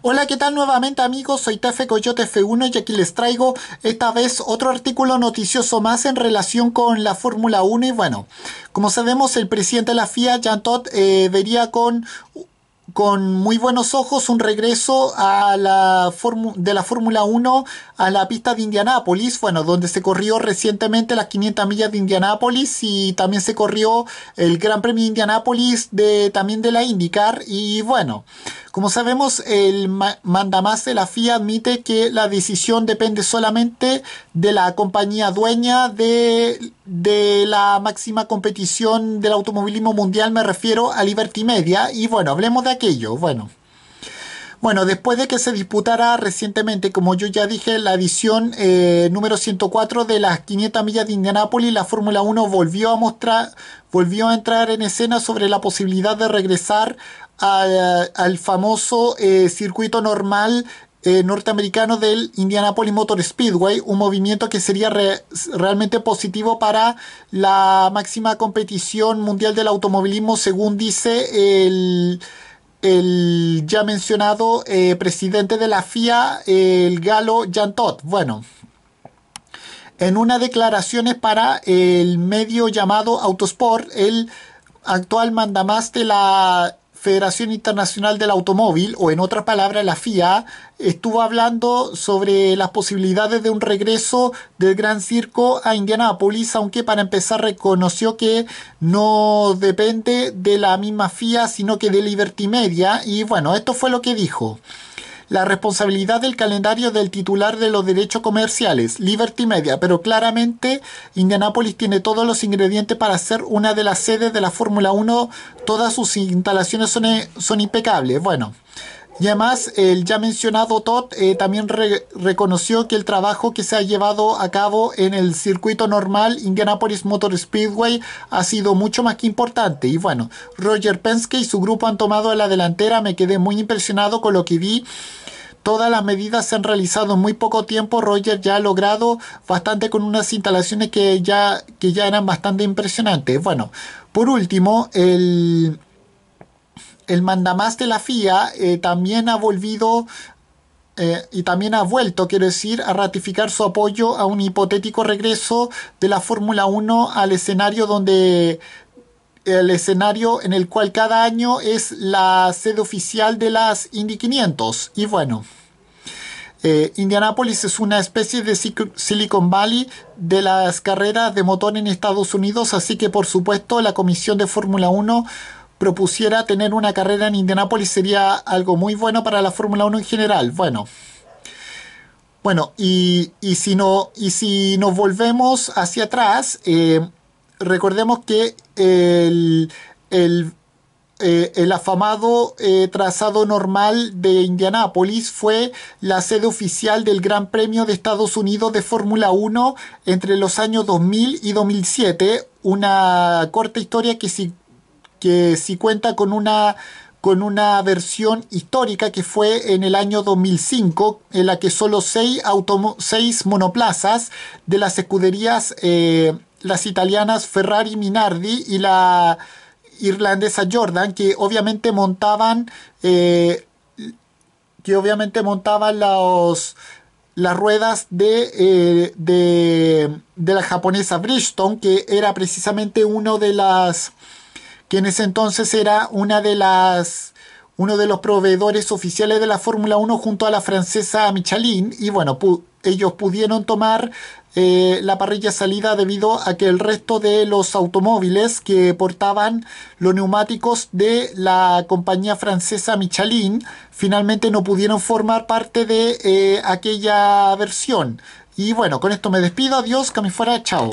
Hola, ¿qué tal nuevamente amigos? Soy Tefe Coyote F1 y aquí les traigo esta vez otro artículo noticioso más en relación con la Fórmula 1 y bueno, como sabemos el presidente de la FIA, Jean Todt, eh, vería con con muy buenos ojos un regreso a la de la Fórmula 1 a la pista de Indianápolis, bueno, donde se corrió recientemente las 500 millas de Indianápolis y también se corrió el Gran Premio de Indianápolis de, también de la IndyCar y bueno, como sabemos, el mandamás de la FIA admite que la decisión depende solamente de la compañía dueña de, de la máxima competición del automovilismo mundial, me refiero a Liberty Media. Y bueno, hablemos de aquello. Bueno. Bueno, después de que se disputara recientemente, como yo ya dije, la edición eh, número 104 de las 500 millas de Indianápolis, la Fórmula 1 volvió a mostrar, volvió a entrar en escena sobre la posibilidad de regresar al famoso eh, circuito normal eh, norteamericano del Indianapolis Motor Speedway, un movimiento que sería realmente positivo para la máxima competición mundial del automovilismo, según dice el el ya mencionado eh, presidente de la FIA, el galo Jan Bueno, en una declaración para el medio llamado Autosport, el actual mandamás de la Federación Internacional del Automóvil, o en otras palabras la FIA, estuvo hablando sobre las posibilidades de un regreso del Gran Circo a Indianápolis, aunque para empezar reconoció que no depende de la misma FIA, sino que de Liberty Media, y bueno, esto fue lo que dijo la responsabilidad del calendario del titular de los derechos comerciales, Liberty Media, pero claramente Indianápolis tiene todos los ingredientes para ser una de las sedes de la Fórmula 1, todas sus instalaciones son, eh, son impecables. Bueno. Y además, el ya mencionado Todd eh, también reconoció que el trabajo que se ha llevado a cabo en el circuito normal Indianapolis Motor Speedway ha sido mucho más que importante. Y bueno, Roger Penske y su grupo han tomado la delantera. Me quedé muy impresionado con lo que vi Todas las medidas se han realizado en muy poco tiempo. Roger ya ha logrado bastante con unas instalaciones que ya, que ya eran bastante impresionantes. Bueno, por último, el, el mandamás de la FIA eh, también ha volvido eh, y también ha vuelto, quiero decir, a ratificar su apoyo a un hipotético regreso de la Fórmula 1 al escenario donde el escenario en el cual cada año es la sede oficial de las Indy 500. Y bueno, eh, Indianápolis es una especie de Silicon Valley de las carreras de motor en Estados Unidos, así que por supuesto la comisión de Fórmula 1 propusiera tener una carrera en Indianápolis sería algo muy bueno para la Fórmula 1 en general. Bueno, bueno y, si, no, y si nos volvemos hacia atrás, eh, recordemos que el, el, eh, afamado eh, trazado normal de Indianápolis fue la sede oficial del Gran Premio de Estados Unidos de Fórmula 1 entre los años 2000 y 2007, una corta historia que sí, que cuenta con una con una versión histórica que fue en el año 2005, en la que solo seis, monoplazas de las escuderías eh, las italianas Ferrari Minardi y la irlandesa Jordan, que obviamente montaban, eh, que obviamente montaban los, las ruedas eh, de, de, la japonesa Bridgestone, que era precisamente uno de las, que en ese entonces era una de las uno de los proveedores oficiales de la Fórmula 1 junto a la francesa Michelin. y bueno, ellos pudieron tomar eh, la parrilla salida debido a que el resto de los automóviles que portaban los neumáticos de la compañía francesa Michelin finalmente no pudieron formar parte de eh, aquella versión. Y bueno, con esto me despido, adiós, que me fuera, chao.